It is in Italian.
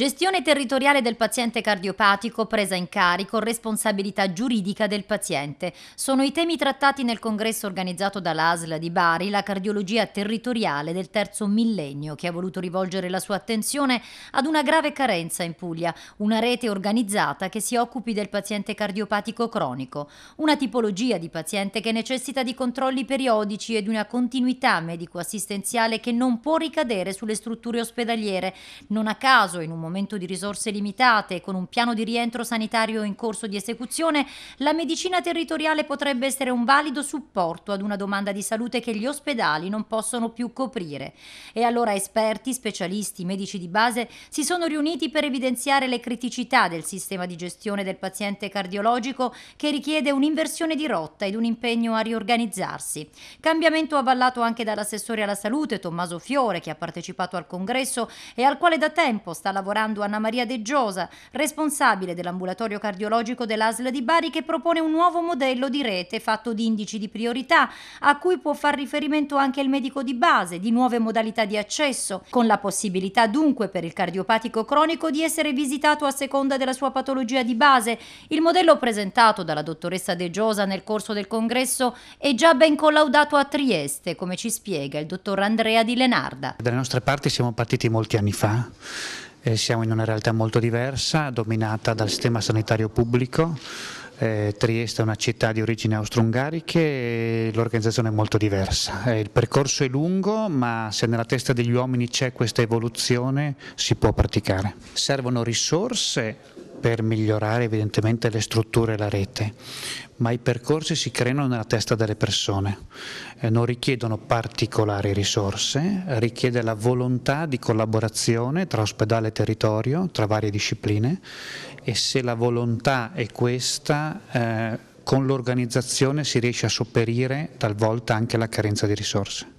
Gestione territoriale del paziente cardiopatico, presa in carico, responsabilità giuridica del paziente. Sono i temi trattati nel congresso organizzato dall'ASL di Bari, la cardiologia territoriale del terzo millennio, che ha voluto rivolgere la sua attenzione ad una grave carenza in Puglia, una rete organizzata che si occupi del paziente cardiopatico cronico, una tipologia di paziente che necessita di controlli periodici e di una continuità medico-assistenziale che non può ricadere sulle strutture ospedaliere. Non a caso, in un momento momento di risorse limitate e con un piano di rientro sanitario in corso di esecuzione, la medicina territoriale potrebbe essere un valido supporto ad una domanda di salute che gli ospedali non possono più coprire. E allora esperti, specialisti, medici di base si sono riuniti per evidenziare le criticità del sistema di gestione del paziente cardiologico che richiede un'inversione di rotta ed un impegno a riorganizzarsi. Cambiamento avallato anche dall'assessore alla salute Tommaso Fiore che ha partecipato al congresso e al quale da tempo sta lavorando lavorando Anna Maria De Giosa, responsabile dell'ambulatorio cardiologico dell'ASL di Bari, che propone un nuovo modello di rete fatto di indici di priorità, a cui può far riferimento anche il medico di base, di nuove modalità di accesso, con la possibilità dunque per il cardiopatico cronico di essere visitato a seconda della sua patologia di base. Il modello presentato dalla dottoressa De Giosa nel corso del congresso è già ben collaudato a Trieste, come ci spiega il dottor Andrea Di Lenarda. Dalle nostre parti siamo partiti molti anni fa eh, siamo in una realtà molto diversa, dominata dal sistema sanitario pubblico, eh, Trieste è una città di origini austro-ungariche e eh, l'organizzazione è molto diversa. Eh, il percorso è lungo, ma se nella testa degli uomini c'è questa evoluzione si può praticare. Servono risorse per migliorare evidentemente le strutture e la rete, ma i percorsi si creano nella testa delle persone, eh, non richiedono particolari risorse, richiede la volontà di collaborazione tra ospedale e territorio, tra varie discipline e se la volontà è questa eh, con l'organizzazione si riesce a sopperire talvolta anche la carenza di risorse.